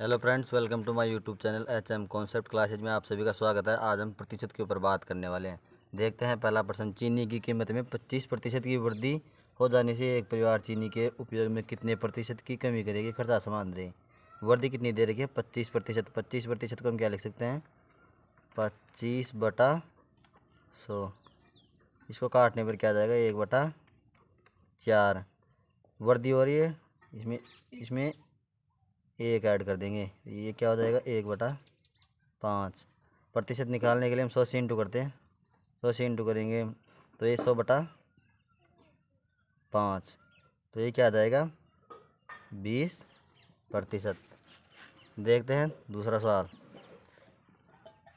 hello friends welcome to my YouTube channel H M concept classes में आप सभी का स्वागत है आज हम प्रतिशत के ऊपर बात करने वाले हैं देखते हैं पहला प्रश्न चीनी की कीमत में 25 प्रतिशत की वृद्धि हो जाने से एक परिवार चीनी के उपयोग में कितने प्रतिशत की कमी करेगी खर्चा समान रहे वृद्धि कितनी दे रही है पच्चीस प्रतिशत पच्चीस प्रतिशत को हम क्या लिख सकते हैं पच्चीस बटा सौ इसको काटने पर क्या जाएगा एक बटा चार वृद्धि हो रही है इसमें इसमें एक ऐड कर देंगे ये क्या हो जाएगा एक बटा पाँच प्रतिशत निकालने के लिए हम सौ से इंटू करते हैं सौ से इंटू करेंगे तो ये सौ बटा पाँच तो ये क्या आ जाएगा बीस प्रतिशत देखते हैं दूसरा सवाल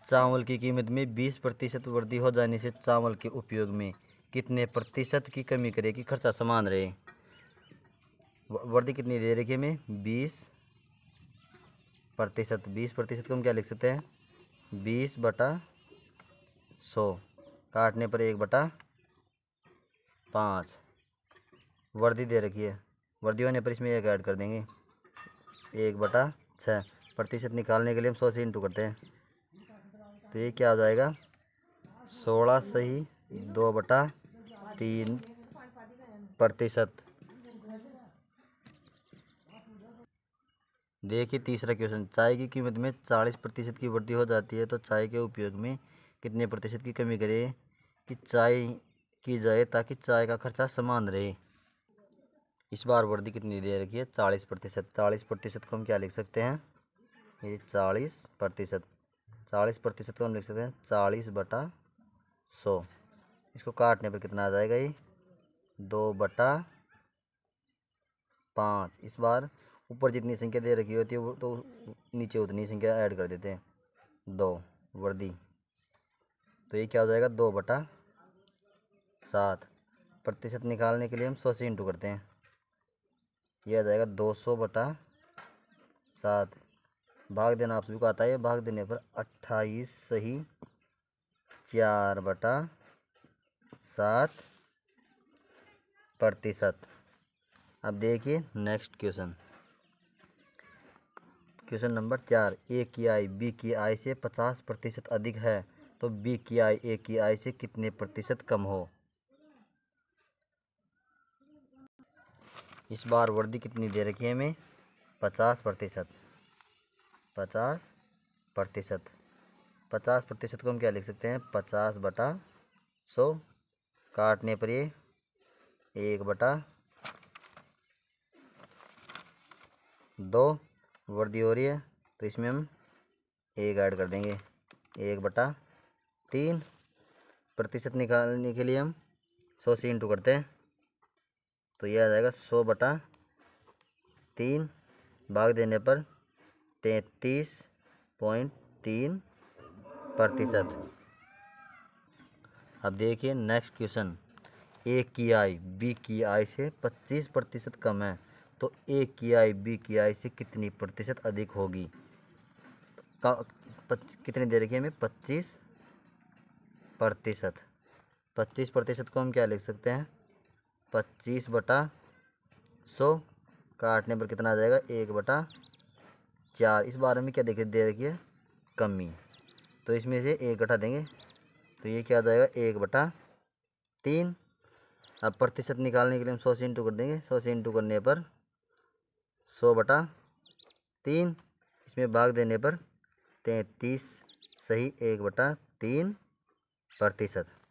चावल की कीमत में बीस प्रतिशत वृद्धि हो जाने से चावल के उपयोग में कितने प्रतिशत की कमी करेगी खर्चा समान रहे वृद्धि कितनी दे रखी हमें बीस प्रतिशत बीस प्रतिशत को हम क्या लिख सकते हैं बीस बटा सौ काटने पर एक बटा पाँच वर्दी दे रखी है वर्दी होने पर इसमें एक ऐड कर देंगे एक बटा छः प्रतिशत निकालने के लिए हम सौ से इंटू करते हैं तो ये क्या हो जाएगा सोलह सही दो बटा तीन प्रतिशत देखिए तीसरा क्वेश्चन चाय की कीमत में चालीस प्रतिशत की वृद्धि हो जाती है तो चाय के उपयोग में कितने प्रतिशत की कमी करें कि चाय की जाए ताकि चाय का खर्चा समान रहे इस बार वृद्धि कितनी दे रखी है चालीस प्रतिशत चालीस प्रतिशत को हम क्या लिख सकते हैं ये चालीस प्रतिशत चालीस प्रतिशत को हम लिख सकते हैं चालीस बटा सौ इसको काटने पर कितना आ जाएगा ये दो बटा पाँच इस बार ऊपर जितनी संख्या दे रखी होती है तो नीचे उतनी संख्या ऐड कर देते हैं दो वर्दी तो ये क्या हो जाएगा दो बटा सात प्रतिशत निकालने के लिए हम सौ से इंटू करते हैं यह आ जाएगा दो सौ बटा सात भाग देना आप सभी को आता है भाग देने पर अट्ठाईस सही चार बटा सात प्रतिशत अब देखिए नेक्स्ट क्वेश्चन क्वेश्चन नंबर चार ए की आई बी की आई से पचास प्रतिशत अधिक है तो बी की आई ए की आई से कितने प्रतिशत कम हो इस बार वर्दी कितनी दे रखी है हमें पचास प्रतिशत पचास प्रतिशत पचास प्रतिशत को हम क्या लिख सकते हैं पचास बटा सौ काटने पर ये एक बटा दो वर्दी हो रही है तो इसमें हम एक ऐड कर देंगे एक बटा तीन प्रतिशत निकालने के लिए हम सौ से इंटू करते हैं तो यह आ जाएगा सौ बटा तीन भाग देने पर तैतीस पॉइंट तीन प्रतिशत अब देखिए नेक्स्ट क्वेश्चन ए की आई बी की आई से पच्चीस प्रतिशत कम है तो ए की आय बी की आय से कितनी प्रतिशत अधिक होगी कितने दे रखी है हमें पच्चीस प्रतिशत पच्चीस प्रतिशत को हम क्या लिख सकते हैं पच्चीस बटा सौ काटने पर कितना आ जाएगा एक बटा चार इस बारे में क्या देखिए दे रखिए कमी तो इसमें से एक घटा देंगे तो ये क्या आ जाएगा एक बटा तीन अब प्रतिशत निकालने के लिए हम सौ से इंटू कर देंगे सौ से इंटू करने पर सौ बटा तीन इसमें भाग देने पर तैंतीस सही एक बटा तीन प्रतिशत